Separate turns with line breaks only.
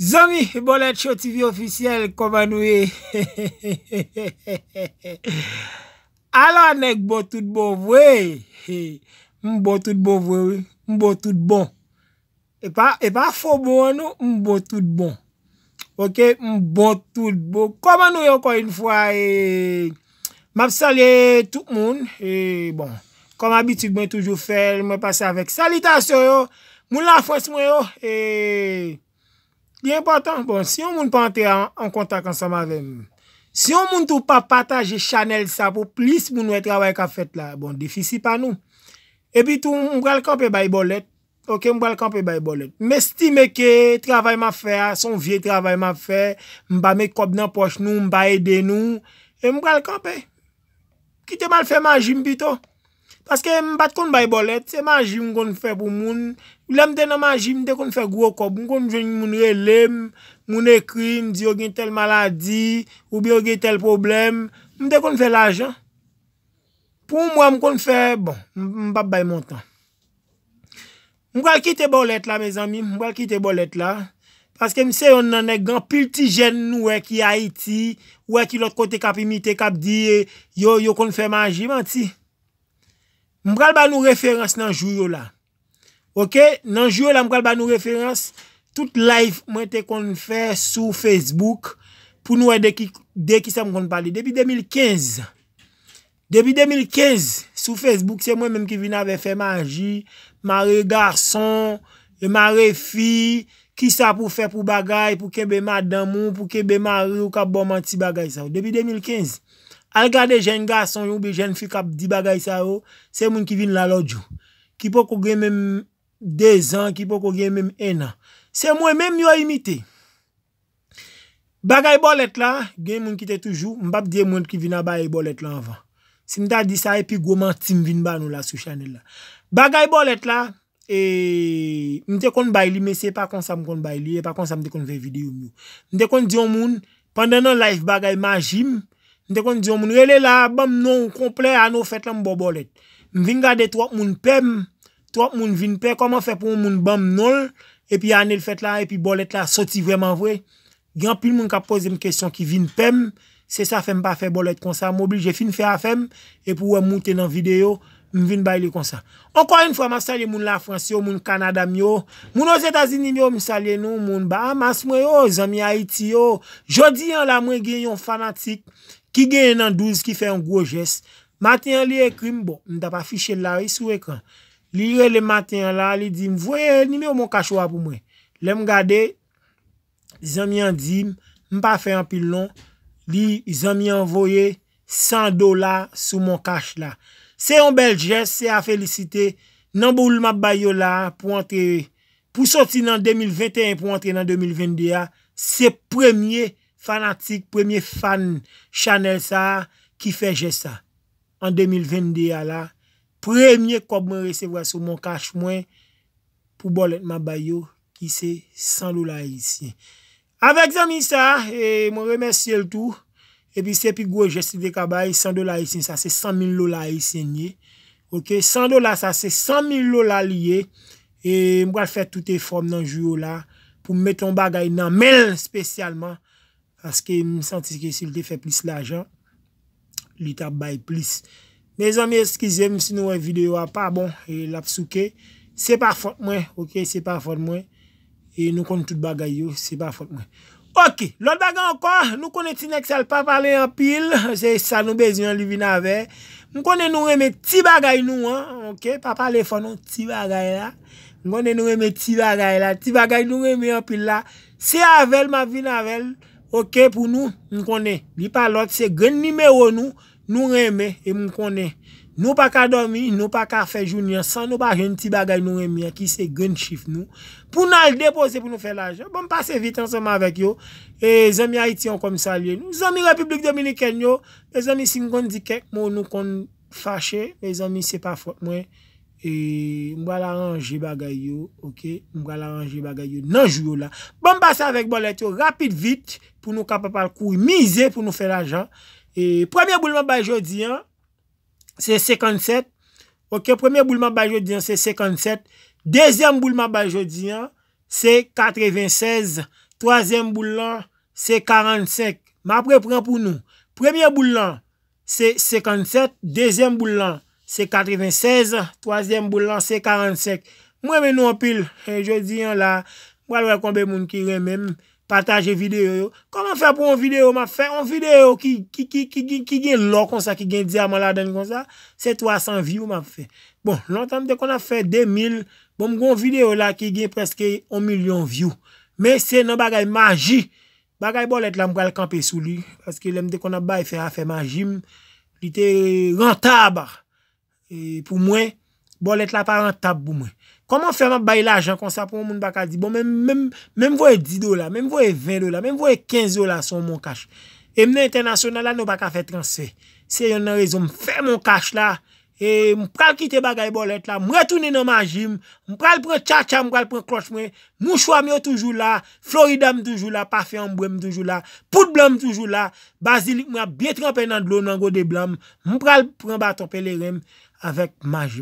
Zomi, bolet show TV ofisyel, koma nou e? Alo anek botout bo vwe, e? M botout bo vwe, e? M botout bon. E pa, e pa fo bon nou, m botout bon. Ok, m botout bon. Koma nou yo, e kon yon fwa, e? M ap salye tout moun, e, bon. Kom abitib men toujou fel, men pase avek salitasyon yo, moun la fwes mwen yo, e... Di important, bon, si yon moun pa antre an kontak an sa ma ve moun. Si yon moun tou pa pataje chanel sa pou plis moun wè travay ka fet la, bon, defisi pa nou. E pi tou, mou bral kanpe bay bolet, ok, mou bral kanpe bay bolet. Mè stime ke travay ma fe, son vye travay ma fe, mba me kob nan poch nou, mba ede nou, e mou bral kanpe. Ki te mal fe manjim pi to. Paske mbat kon bay bolet, se manjim kon fe pou moun. Ou la m de nan manji, m de kon fè gwo kob, m kon jen yon moun re lem, moun e kri, m di yo gen tel maladi, ou bi yo gen tel problem, m de kon fè la jan. Pou m wè m kon fè, bon, m pap bay montan. M wèl ki te bolet la, me zanmi, m wèl ki te bolet la, paske m se yon nan e gan pilti jen nou wè ki Haiti, wè ki lòt kote kap imite, kap diye, yo, yo kon fè manji, man ti. M wèl ba nou referans nan jou yo la. Ok, nan jyo la m kal ba nou referans, tout live mwen te kon fè sou Facebook pou nou e de ki sa m kon pali. Depi 2015, debi 2015, sou Facebook, se mwen menm ki vin ave fè manji, mare garson, e mare fi, ki sa pou fè pou bagay, pou ke be madan moun, pou ke be mare ou kap bom an ti bagay sa ou. Depi 2015, al gade jen garson ou bi jen fi kap di bagay sa ou, se mwen ki vin la lodjou. Ki pou kougre menm Dez an ki poko gen menm enan. Se mwen menm yo imite. Bagay bolet la, gen mwen kite toujou, mbap diye mwen ki vina bagay bolet la anvan. Si mta di sa epi goman tim vin ba nou la sou chanel la. Bagay bolet la, eee, mte kon bayli men se pa konsam kon bayli, e pa konsam dekon ve videyo mou. Mte kon dyon moun, panden nan life bagay majim. Mte kon dyon moun, ele la, bam nou, komple anou fet lan mbo bolet. Mvinga det wak moun pem moun. Trok moun vinpe, koman fe pou moun ban mnol, epi anel fet la, epi bolet la, soti vreman vwe. Gyan pil moun ka pose m kesyon ki vinpem, se sa fem pa fe bolet konsa, mou bil je fin fe afem, epi wè mouten an video, m vin bay li konsa. Onkwa yon fwa, m a salye moun la Fransi yo, moun Kanada myo, moun o Zetazini myo, m salye nou, moun ba, mas mwen yo, zami Haiti yo, jodi yon la mwen gen yon fanatik, ki gen yon an 12 ki fe yon gwojes, matin li ekrim bo, m da pa fiche lari sou ekran, Li yon le matin la, li di m voye, ni me ou moun kach wap pou mwen. Le m gade, li zan mi an di, m pa fe an pilon, li zan mi an voye 100 dola sou moun kach la. Se yon belje, se a felicite, nan bou l'ma bayo la pou antre, pou soti nan 2021, pou antre nan 2022, ah, se premye fanatik, premye fan Chanel sa ki feje sa an 2022 la. Premye kop mwen resevwa sou mwen kache mwen pou bolet mwen bayo ki se 100 dola yi se. Awek zanmi sa, mwen remersye l tou. Epi sepi gwo jeste dekaba yi 100 dola yi se, sa se 100 mil dola yi se nye. Ok, 100 dola sa se 100 mil dola liye. E mwen fè tout e form nan juyo la pou mwen meton bagay nan men spesyalman. Aske mwen santi ki si lte fè plis la jan, lita bay plis. Me zan mi eskize msi nou wè eh, videyo wè pa bon, lapsouke, se pa fote mwen, ok, se pa fote mwen, e nou kon tout bagay yo, se pa fote mwen. Ok, lot bagay ankon, nou kon eti nek sal pa pale yon pil, se sa nou bezyon li vin avè, nou kon e nou wè me ti bagay nou, ok, pa pale fon nou ti bagay la, nou kon e nou wè me ti bagay la, ti bagay nou wè me yon pil la, se avèl ma vin avèl, ok, pou nou, nou kon e, li palot, se gen nimeyo nou, ok. Nou reme, e moun konen, nou pa ka dormi, nou pa ka fejouni an, san nou pa jen ti bagay nou reme an, ki se gen chif nou, pou nan l depose pou nou fe l ajan. Bon passe vite an soma avek yo, e zami a iti an kom salye, zami Republik Dominiken yo, e zami 50 dikek, moun nou kon fache, e zami se pa fote mwen, e mou ala range bagay yo, ok, mou ala range bagay yo, nan ju yo la. Bon passe avek bolet yo, rapide vite, pou nou kapapal kou, mize pou nou fe l ajan, ok. E premye bouleman ba jodi an, se 57, ok, premye bouleman ba jodi an se 57, dezyan bouleman ba jodi an se 96, tozyan bouleman se 45, ma apre pren pou nou, premye bouleman se 57, dezyan bouleman se 96, tozyan bouleman se 45, mwen menon pil, jodi an la, mwen wakonbe moun ki ren menm, Pataje videyo yo. Koman fe pou yon videyo ma fe? Yon videyo ki gen lo kon sa, ki gen diaman la den kon sa. Se 300 view ma fe. Bon, lantan mte kon a fe 2000. Bon, yon videyo la ki gen preske 1 milyon view. Men se nan bagay maji. Bagay bol et la mwen kal kampe sou li. Paske lantan mte kon a bay fe a fe maji. Li te rentab. Po mwen, bol et la pa rentab pou mwen. Koman fèman bay l'ajan kon sa pou moun baka di bon? Mèm vou e 10 do la, mèm vou e 20 do la, mèm vou e 15 do la son moun kache. E mnen internasyonale la nou baka fè transfè. Se yon nan rezon, mw fè moun kache la, e mw pral kite bagay bolet la, mw retounen nan majim, mw pral pren chacha, mw pral pren kloch mwen, mw chwa myo toujou la, florida mwen toujou la, parfè mwen mwen mwen toujou la, pout blan mwen toujou la, basilik mwen bie trèmpe nan blon nan go de blan mwen, mw pral pren batopel e rem avèk maj